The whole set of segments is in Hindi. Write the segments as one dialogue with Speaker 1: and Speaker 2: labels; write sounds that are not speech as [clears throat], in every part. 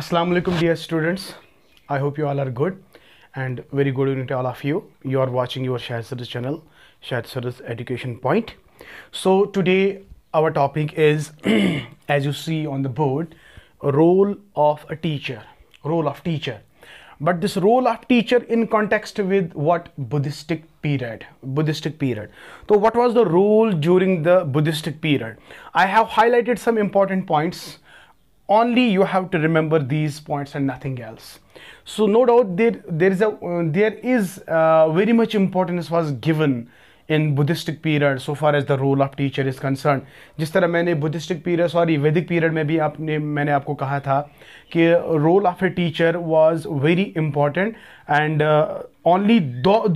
Speaker 1: Assalamu alaikum dear students. I hope you all are good and very good evening to all of you. You are watching your Shahid Sirus channel, Shahid Education Point. So today our topic is [clears throat] as you see on the board, role of a teacher, role of teacher. But this role of teacher in context with what Buddhistic period, Buddhistic period. So what was the role during the Buddhistic period? I have highlighted some important points only you have to remember these points and nothing else so no doubt there there is a uh, there is uh, very much importance was given in buddhistic period so far as the role of teacher is concerned just jis tarah maine buddhistic period sorry vedic period mein bhi apne maine aapko kaha tha ki role of a teacher was very important and uh, only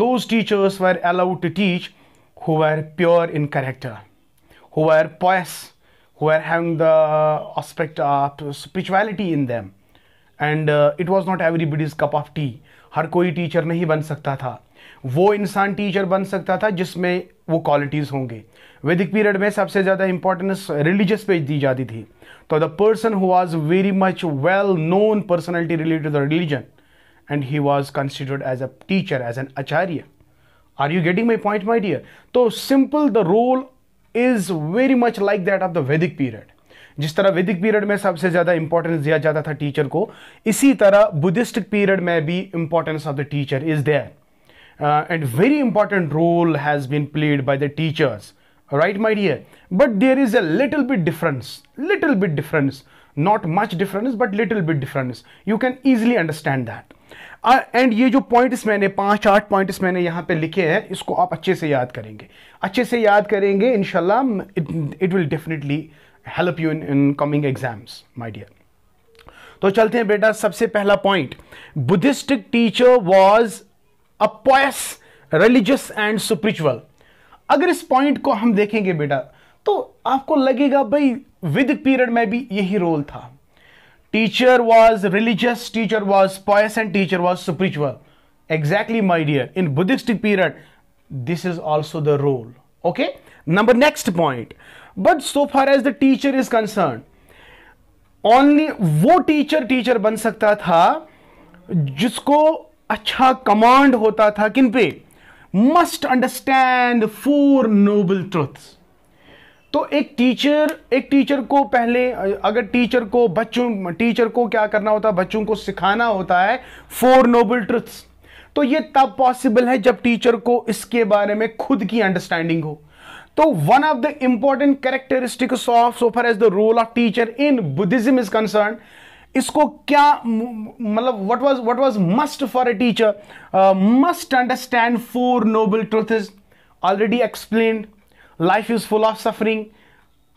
Speaker 1: those teachers were allowed to teach who were pure in character who were pious who were having the aspect of spirituality in them and it was not everybody's cup of tea हर कोई टीचर नहीं बन सकता था वो इंसान टीचर बन सकता था जिसमें वो क्वालिटीज़ होंगे वैदिक पीरियड में सबसे ज़्यादा इंपॉर्टेंस रिलीजियस पे दी जाती थी तो the person who was very much well known personality related the religion and he was considered as a teacher as an acharya are you getting my point my dear तो simple the role is very much like that of the Vedic period जिस तरह वैदिक पीरियड में सबसे ज्यादा इंपॉर्टेंस दिया जाता था टीचर को इसी तरह बुद्धिस्ट पीरियड में भी importance of the teacher is there and very important role has been played by the teachers right my dear but there is a little bit difference little bit difference not much difference but little bit difference you can easily understand that and ये जो पॉइंट्स मैंने पांच आठ पॉइंट्स मैंने यहाँ पे लिखे हैं इसको आप अच्छे से याद करेंगे अच्छे से याद करेंगे इनशाला it will definitely help you in coming exams my dear तो चलते हैं बेटा सबसे पहला point Buddhistic teacher was a pious religious and spiritual अगर इस पॉइंट को हम देखेंगे बेटा तो आपको लगेगा भाई विद पीरियड में भी यही रोल था teacher was religious teacher was pious and teacher was spiritual exactly my dear in Buddhistic period this is also the role okay number next point but so far as the teacher is concern only वो टीचर टीचर बन सकता था जिसको अच्छा कमांड होता था किन पे must understand four noble truths तो एक टीचर एक टीचर को पहले अगर टीचर को बच्चों टीचर को क्या करना होता है बच्चों को सिखाना होता है फोर नोबल ट्रुथ्स तो ये तब पॉसिबल है जब टीचर को इसके बारे में खुद की अंडरस्टैंडिंग हो तो one of the important characteristics of so far as the role of teacher in Buddhism is concern इसको क्या मतलब what was what was must for a teacher must understand four noble truths already explained life is full of suffering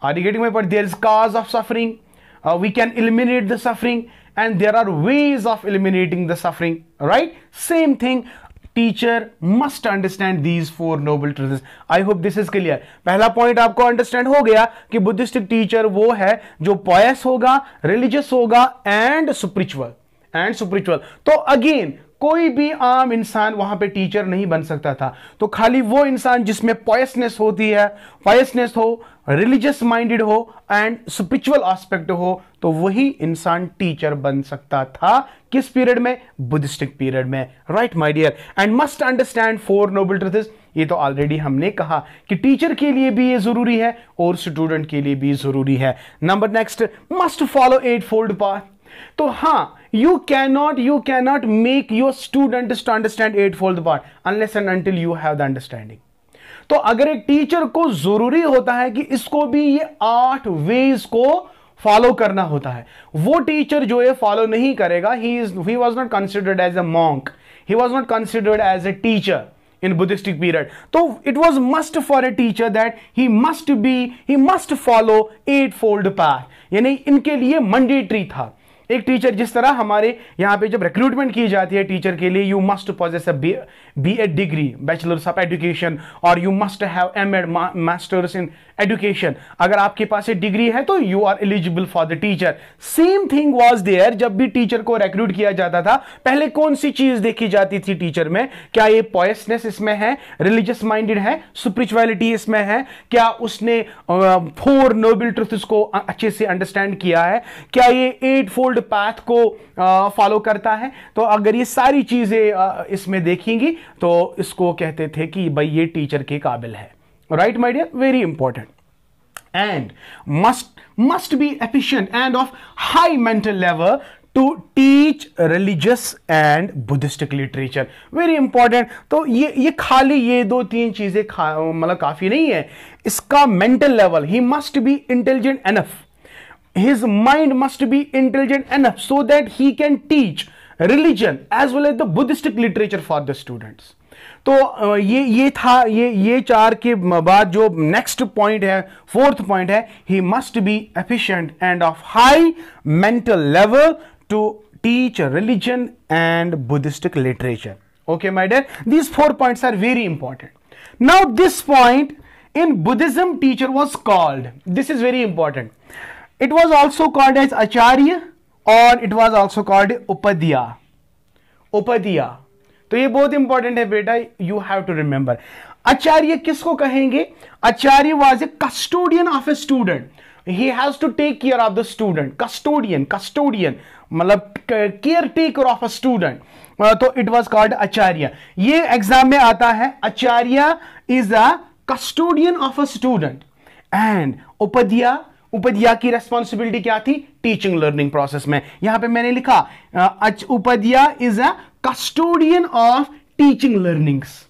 Speaker 1: are you getting my point there is cause of suffering uh, we can eliminate the suffering and there are ways of eliminating the suffering right same thing teacher must understand these four noble truths i hope this is clear pehla point aapko understand ho gaya ki buddhistic teacher wo hai jo pious hoga religious hoga and spiritual and spiritual to again कोई भी आम इंसान वहां पे टीचर नहीं बन सकता था तो खाली वो इंसान जिसमें पॉयसनेस होती है पॉयसनेस हो रिलीजियस माइंडेड हो एंड स्पिरिचुअल एस्पेक्ट हो तो वही इंसान टीचर बन सकता था किस पीरियड में बुद्धिस्टिक पीरियड में right my dear and must understand four noble truths ये तो ऑलरेडी हमने कहा कि टीचर के लिए भी ये जरूरी है और स्टूडेंट के लिए भी जरूरी है number next must follow eightfold path तो हां you can not you can not make your student to understand eightfold part unless and until you have the understanding तो अगर एक टीचर को जरूरी होता है कि इसको भी ये आठ वेज को फॉलो करना होता है वो टीचर जो है फॉलो नहीं करेगा he is he was not considered as a monk he was not considered as a teacher in Buddhistic period तो it was must for a teacher that he must be he must follow eightfold path यानी इनके लिए मंडेटरी था एक टीचर जिस तरह हमारे यहाँ पे जब रिक्रूटमेंट की जाती है टीचर के लिए you must possess a B Ed degree bachelors of education और you must have M Ed masters in education अगर आपके पास ये डिग्री है तो you are eligible for the teacher same thing was there जब भी टीचर को रिक्रूट किया जाता था पहले कौन सी चीज देखी जाती थी टीचर में क्या ये पॉयसनेस इसमें है रिलीजियस माइंडेड है स्पिरिचुअलिटी इसमें है क्या उसने फोर नोबल ट्रुथ्स को अच्छे से अंडरस्टैंड किया है क्या ये एट फोल्ड गुड पाथ को फॉलो करता है तो अगर ये सारी चीजें इसमें देखेंगी तो इसको कहते थे कि भाई ये टीचर के काबिल है right my dear very important and must must be efficient and of high mental level to teach religious and Buddhistic literature very important तो ये ये खाली ये दो तीन चीजें मतलब काफी नहीं है इसका mental level he must be intelligent enough his mind must be intelligent enough so that he can teach religion as well as the Buddhistic literature for the students. So, ये ये था ये ये चार के बाद जो नेक्स्ट पॉइंट है फोर्थ पॉइंट है he must be efficient and of high mental level to teach religion and Buddhistic literature okay my dear these four points are very important now this point in buddhism teacher was called this is very important it was also called as acharya और it was also called upadhyaya upadhyaya तो ये बहुत इंपॉर्टेंट है बेटा you have to remember acharya किसको कहेंगे acharya was a custodian of a student he has to take care of the student custodian custodian मतलब caretaker of a student तो इट वॉज कॉल्ड आचार्य ये एग्जाम में आता है acharya is a custodian of a student and upadhyaya upadhyaya की रेस्पॉन्सिबिलिटी क्या थी टीचिंग लर्निंग प्रोसेस में यहां पे मैंने लिखा upadhyaya is a custodian of teaching learnings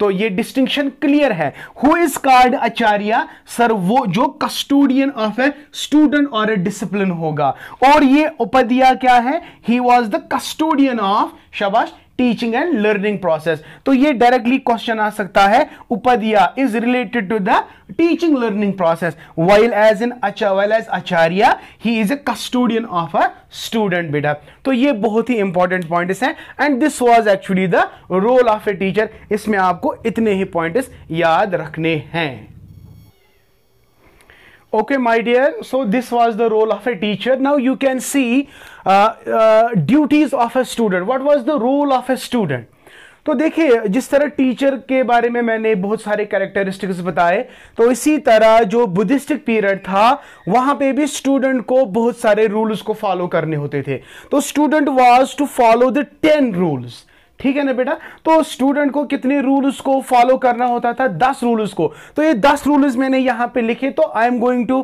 Speaker 1: तो ये डिस्टिंक्शन क्लियर है who is called acharya sir वो जो कस्टोडियन ऑफ ए स्टूडेंट और ए डिसिप्लिन होगा और ये उपाध्याय क्या है he was the custodian of शबाश टीचिंग एंड लर्निंग प्रोसेस तो ये डायरेक्टली क्वेश्चन आ सकता है upadhyaya is related to the teaching learning process while as in while as acharya he is a custodian of a student बेटा तो ये बहुत ही इंपॉर्टेंट पॉइंट हैं and this was actually the role of a teacher इसमें आपको इतने ही पॉइंट याद रखने हैं okay my dear so this was the role of a teacher now you can see uh, uh, duties of a student what was the role of a student तो देखिए जिस तरह टीचर के बारे में मैंने बहुत सारे कैरेक्टरिस्टिक्स बताए तो इसी तरह जो बुद्धिस्टिक पीरियड था वहां पे भी स्टूडेंट को बहुत सारे रूल्स को फॉलो करने होते थे तो student was to follow the ten rules ठीक है ना बेटा तो स्टूडेंट को कितने रूल्स को फॉलो करना होता था दस रूल्स को तो ये दस रूल्स मैंने यहां पे लिखे तो I am going to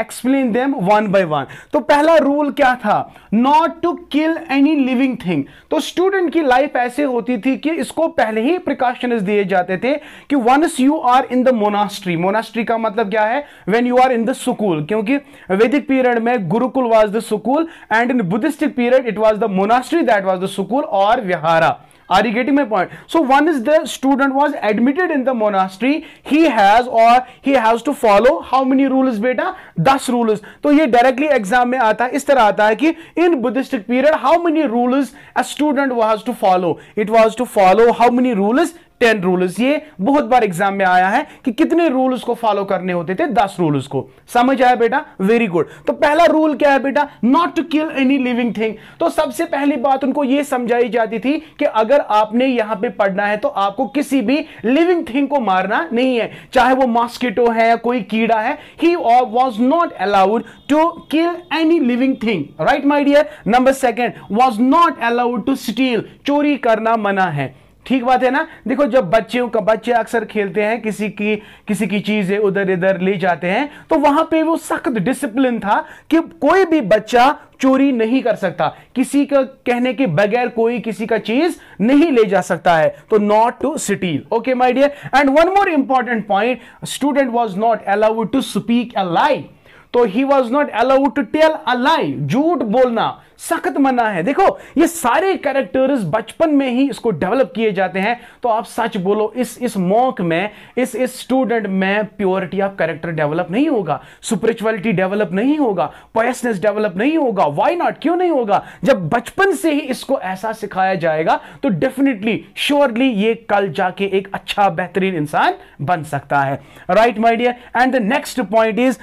Speaker 1: explain them one by one तो पहला रूल क्या था not to kill any living thing तो स्टूडेंट की लाइफ ऐसे होती थी कि इसको पहले ही प्रिकॉशन दिए जाते थे कि once you are in the monastery monastery का मतलब क्या है when you are in the school क्योंकि वैदिक पीरियड में gurukul was the school and in Buddhistic period it was the monastery that was the school और विहार Tara. Are you getting my point? So one is the student was admitted in the monastery. He has or he has to follow how many rules beta? दस rules. So ये directly exam में aata है इस तरह आता है कि in Buddhistic period how many rules a student was to follow? It was to follow how many rules ten rules ये बहुत बार एग्जाम में आया है कि कितने रूल्स को फॉलो करने होते थे दस रूल्स को समझ आया बेटा वेरी गुड तो पहला रूल क्या है बेटा not to kill any living thing तो सबसे पहली बात उनको यह समझाई जाती थी कि अगर आपने यहां पे पढ़ना है तो आपको किसी भी लिविंग थिंग को मारना नहीं है चाहे वो मॉस्किटो है या कोई कीड़ा है he was not allowed to kill any living thing right my dear number second was not allowed to steal चोरी करना मना है ठीक बात है ना देखो जब बच्चे बच्चे अक्सर खेलते हैं किसी की किसी की चीजें उधर इधर ले जाते हैं तो वहां पे वो सख्त डिसिप्लिन था कि कोई भी बच्चा चोरी नहीं कर सकता किसी का कहने के बगैर कोई किसी का चीज नहीं ले जा सकता है तो not to steal okay my dear and one more important point student was not allowed to speak a lie तो he was not allowed to tell a lie झूठ बोलना सख्त मना है देखो ये सारे कैरेक्टर्स बचपन में ही इसको डेवलप किए जाते हैं तो आप सच बोलो इस इस मॉक में इस इस स्टूडेंट में प्योरिटी ऑफ कैरेक्टर डेवलप नहीं होगा सुपरिचुअलिटी डेवलप नहीं होगा पॉयसनेस डेवलप नहीं होगा वाई नॉट क्यों नहीं होगा जब बचपन से ही इसको ऐसा सिखाया जाएगा तो डेफिनेटली श्योरली ये कल जाके एक अच्छा बेहतरीन इंसान बन सकता है right my dear and the next point is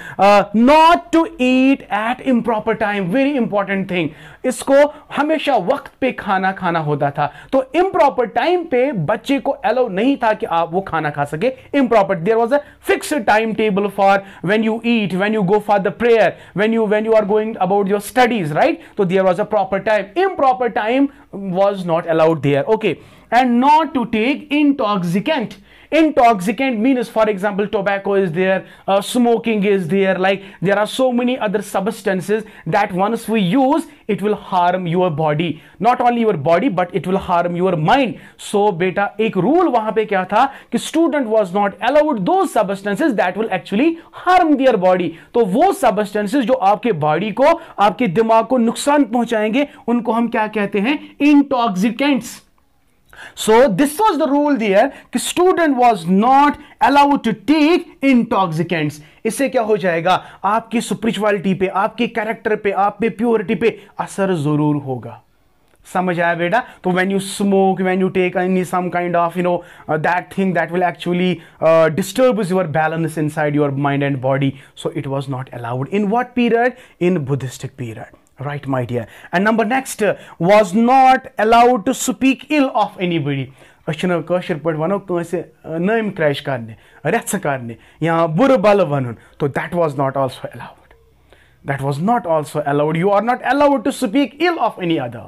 Speaker 1: not to eat at improper time very important thing इसको हमेशा वक्त पे खाना खाना होता था तो इम्प्रॉपर टाइम पे बच्चे को अलाउ नहीं था कि आप वो खाना खा सके improper there was a fix time table for when you eat when you go for the prayer when you when you are going about your studies right तो there was a proper time improper time was not allowed there okay and not to take intoxicant intoxicant means for example tobacco is there uh, smoking is there like there are so many other substances that once we use it will harm your body not only your body but it will harm your mind so beta ek rule wahan pe kya tha ki student was not allowed those substances that will actually harm their body to wo substances jo aapke body ko aapke dimag ko nuksan pahunchayenge unko hum kya kehte hain intoxicants So this was the rule there कि student was not allowed to take intoxicants. इससे क्या हो जाएगा? आपकी spirituality पे, आपके character पे, आपके purity पे असर जरूर होगा. समझ बेटा? तो when you smoke, when you take any some kind of you know uh, that thing that will actually disturb uh, disturbs your balance inside your mind and body. So it was not allowed. In what period? In Buddhistic period right my dear and number next was not allowed to speak ill of anybody أسۍ چھِنہٕ کٲشِر پٲٹھۍ وَنو کٲنٛسہِ نٲمۍ کرٛیش کَرنہِ رٮ۪ژھٕ کَرنہِ یا بُرٕ بَلہٕ وَنُن تو that was not also allowed that was not also allowed you are not allowed to speak ill of any اَدا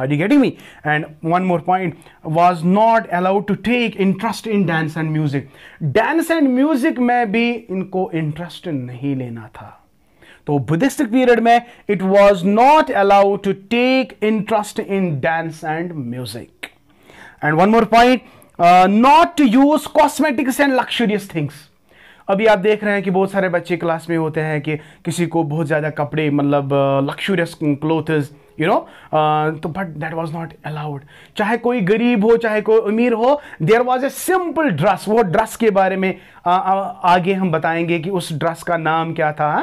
Speaker 1: are you getting me and one more point was not allowed to take interest in dance and music dance and music میں بھی اِن کو اِنٹرٛسٹ نہیں لینا تھا तो बुद्धिस्टिक पीरियड में it was not allowed to take interest in dance and music and one more point not to use cosmetics and luxurious things अभी आप देख रहे हैं कि बहुत सारे बच्चे क्लास में होते हैं कि किसी को बहुत ज़्यादा कपड़े मतलब luxurious uh, clothes you know uh, तो but that was not allowed चाहे कोई गरीब हो चाहे कोई अमीर हो there was a simple dress वो ड्रेस के बारे में आ, आ, आगे हम बताएंगे कि उस ड्रेस का नाम क्या था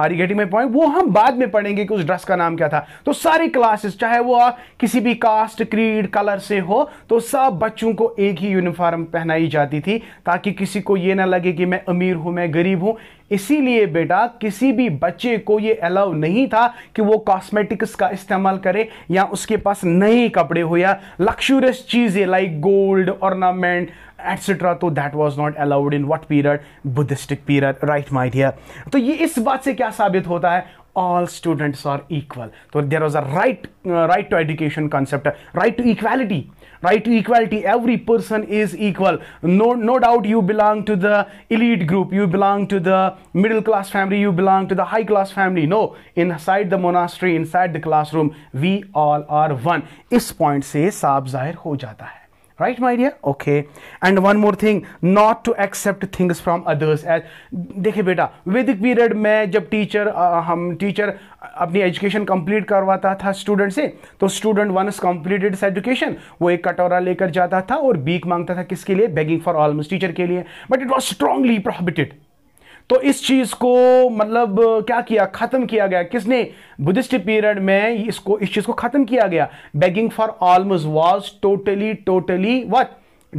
Speaker 1: आर गेटिंग माई पॉइंट वो हम बाद में पढ़ेंगे कि उस ड्रेस का नाम क्या था तो सारी क्लासेस चाहे वो किसी भी कास्ट क्रीड कलर से हो तो सब बच्चों को एक ही यूनिफॉर्म पहनाई जाती थी ताकि किसी को ये ना लगे कि मैं अमीर हूँ मैं गरीब हूँ इसीलिए बेटा किसी भी बच्चे को ये अलाउ नहीं था कि वो कॉस्मेटिक्स का इस्तेमाल करे या उसके पास नए कपड़े हो या लक्शूरियस चीज़ें लाइक गोल्ड ऑर्नामेंट एट्सेट्रा तो that was not allowed in what period Buddhistic period right my dear तो ये इस बात से क्या साबित होता है all students are equal so तो there was a right uh, right to education concept two right to equality right to equality every person is equal no no doubt you belong to the elite group you belong to the middle class family you belong to the high class family no inside the monastery inside the classroom we all are one is point se saab zahir ho jata hai right my dear okay and one more thing not to accept things from others as देखिए बेटा वैदिक पीरियड में जब टीचर हम टीचर अपनी एजुकेशन कंप्लीट करवाता था स्टूडेंट से तो स्टूडेंट वन कंप्लीटेड एजुकेशन वो एक कटोरा लेकर जाता था और बीक मांगता था किसके लिए बेगिंग फॉर ऑलमोस्ट टीचर के लिए but it was strongly prohibited तो इस चीज को मतलब क्या किया खत्म किया गया किसने बुद्धिस्ट पीरियड में इसको इस चीज को खत्म किया गया begging for alms was totally totally what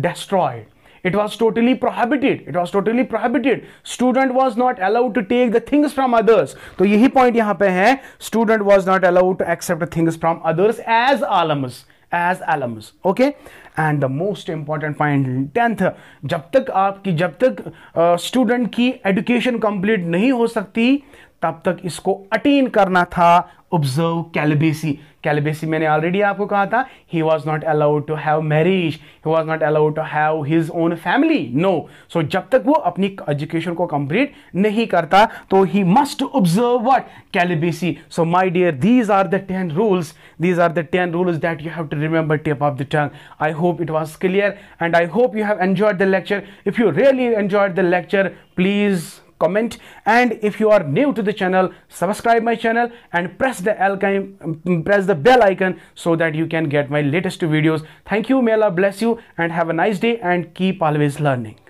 Speaker 1: destroyed it was totally prohibited it was totally prohibited student was not allowed to take the things from others तो यही पॉइंट यहां पर है student was not allowed to accept things from others as almost as alms okay and the most important point tenth जब तक आपकी जब तक स्टूडेंट uh, की एडुकेशन कंप्लीट नहीं हो सकती तब तक इसको अटेन करना था ऑब्जर्व कैलिबेसी कैलबेसी मैंने ऑलरेडी आपको कहा था he was not allowed to have marriage he was not allowed to have his own family no so जब तक वो अपनी एजुकेशन को कंप्लीट नहीं करता तो he must observe what celibacy so my dear these are the ten rules these are the ten rules that you have to remember tip of the tongue I hope it was clear and I hope you have enjoyed the lecture if you really enjoyed the lecture please comment and if you are new to the channel subscribe my channel and press the icon, mm, press the bell icon so that you can get my latest videos thank you may allah bless you and have a nice day and keep always learning